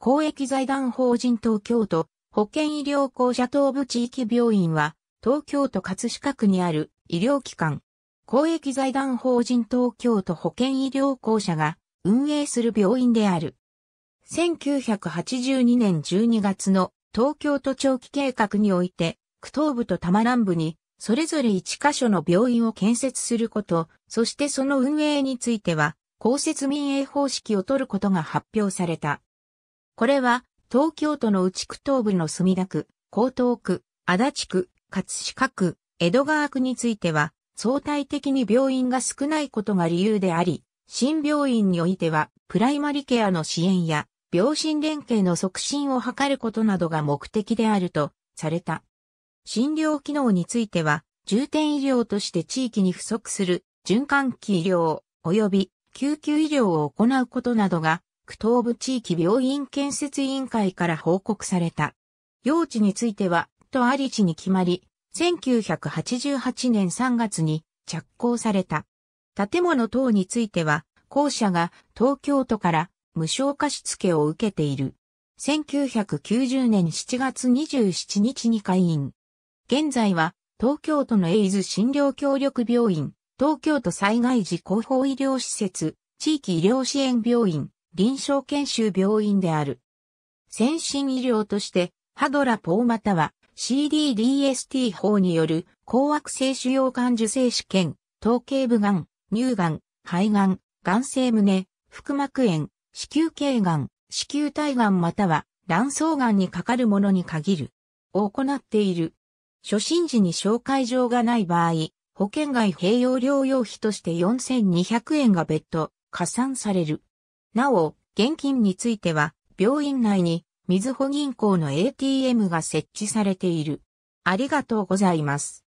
公益財団法人東京都保健医療公社東部地域病院は東京都葛飾区にある医療機関公益財団法人東京都保健医療公社が運営する病院である。1982年12月の東京都長期計画において、区東部と多摩南部にそれぞれ1カ所の病院を建設すること、そしてその運営については、公設民営方式を取ることが発表された。これは、東京都の内区東部の墨田区、江東区、足立区、葛飾区、江戸川区については、相対的に病院が少ないことが理由であり、新病院においては、プライマリケアの支援や、病診連携の促進を図ることなどが目的であると、された。診療機能については、重点医療として地域に不足する循環器医療及び救急医療を行うことなどが東部地域病院建設委員会から報告された。用地については、とあり地に決まり、1988年3月に着工された。建物等については、校舎が東京都から無償貸付を受けている。1990年7月27日に開院。現在は東京都のエイズ診療協力病院、東京都災害時広報医療施設、地域医療支援病院、臨床研修病院である。先進医療として、ハドラポーまたは CDDST 法による高悪性腫瘍患受精試験、頭頸部がん、乳がん、肺がん、癌性胸、腹膜炎、子宮頸がん、子宮体がんまたは卵巣がんにかかるものに限る。を行っている。初診時に紹介状がない場合、保険外併用療養費として4200円が別途加算される。なお、現金については、病院内に、みずほ銀行の ATM が設置されている。ありがとうございます。